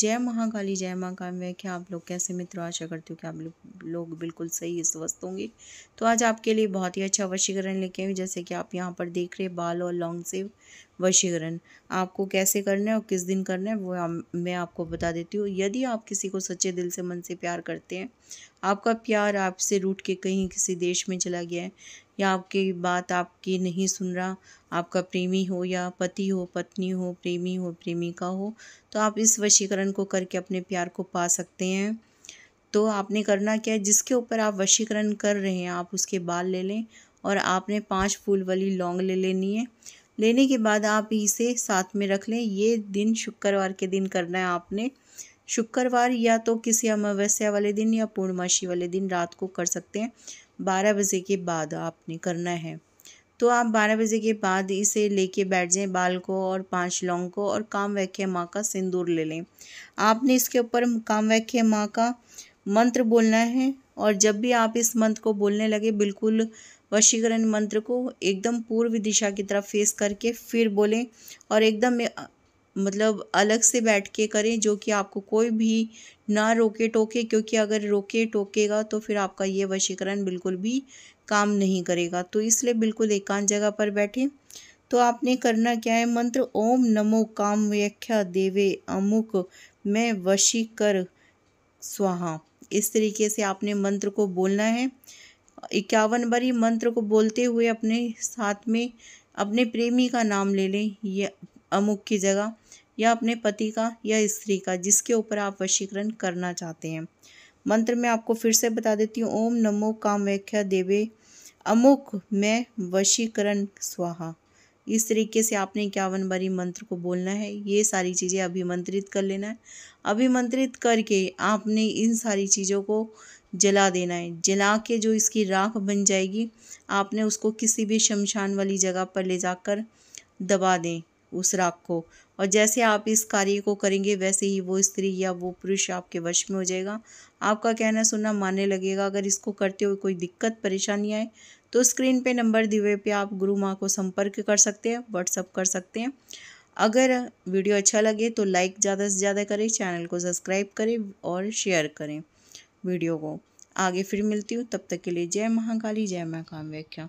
जय महाकाली जय माँ मैं क्या आप लोग कैसे मित्रों आशा करती हूँ कि आप लोग लोग बिल्कुल सही स्वस्थ होंगे तो आज आपके लिए बहुत ही अच्छा वशीकरण लेके आई जैसे कि आप यहाँ पर देख रहे बाल और लॉन्ग सेव वशीकरण आपको कैसे करना है और किस दिन करना है वो मैं आपको बता देती हूँ यदि आप किसी को सच्चे दिल से मन से प्यार करते हैं आपका प्यार आपसे रूट के कहीं किसी देश में चला गया है या आपकी बात आपकी नहीं सुन रहा आपका प्रेमी हो या पति हो पत्नी हो प्रेमी हो प्रेमिका हो तो आप इस वशीकरण को करके अपने प्यार को पा सकते हैं तो आपने करना क्या है जिसके ऊपर आप वशीकरण कर रहे हैं आप उसके बाल ले लें और आपने पाँच फूल वाली लौंग ले लेनी है लेने के बाद आप इसे साथ में रख लें ये दिन शुक्रवार के दिन करना है आपने शुक्रवार या तो किसी अमावस्या वाले दिन या पूर्णमासी वाले दिन रात को कर सकते हैं बारह बजे के बाद आपने करना है तो आप बारह बजे के बाद इसे लेके बैठ जाएं बाल को और पांच लौंग को और काम वैख्य माँ का सिंदूर ले लें आपने इसके ऊपर काम वैख्य माँ का मंत्र बोलना है और जब भी आप इस मंत्र को बोलने लगे बिल्कुल वशीकरण मंत्र को एकदम पूर्व दिशा की तरफ फेस करके फिर बोलें और एकदम मतलब अलग से बैठ के करें जो कि आपको कोई भी ना रोके टोके क्योंकि अगर रोके टोकेगा तो फिर आपका ये वशीकरण बिल्कुल भी काम नहीं करेगा तो इसलिए बिल्कुल एकांत जगह पर बैठें तो आपने करना क्या है मंत्र ओम नमो काम व्याख्या देवे अमुक मैं वशी कर स्वाहा इस तरीके से आपने मंत्र को बोलना है इक्यावन बारी मंत्र को बोलते हुए अपने साथ में अपने प्रेमी का नाम ले लें ये अमुक की जगह या अपने पति का या स्त्री का जिसके ऊपर आप वशीकरण करना चाहते हैं मंत्र में आपको फिर से बता देती हूँ ओम नमो काम व्याख्या देवे अमुक में वशीकरण स्वाहा इस तरीके से आपने इक्यावन बारी मंत्र को बोलना है ये सारी चीज़ें अभिमंत्रित कर लेना है अभिमंत्रित करके आपने इन सारी चीज़ों को जला देना है जला के जो इसकी राख बन जाएगी आपने उसको किसी भी शमशान वाली जगह पर ले जाकर दबा दें उस राख को और जैसे आप इस कार्य को करेंगे वैसे ही वो स्त्री या वो पुरुष आपके वश में हो जाएगा आपका कहना सुनना मानने लगेगा अगर इसको करते हुए कोई दिक्कत परेशानी आए तो स्क्रीन पे नंबर दिए हुए पे आप गुरु माँ को संपर्क कर सकते हैं व्हाट्सअप कर सकते हैं अगर वीडियो अच्छा लगे तो लाइक ज़्यादा से ज़्यादा करें चैनल को सब्सक्राइब करें और शेयर करें वीडियो को आगे फिर मिलती हूँ तब तक के लिए जय महाकाली जय महाकाम व्याख्या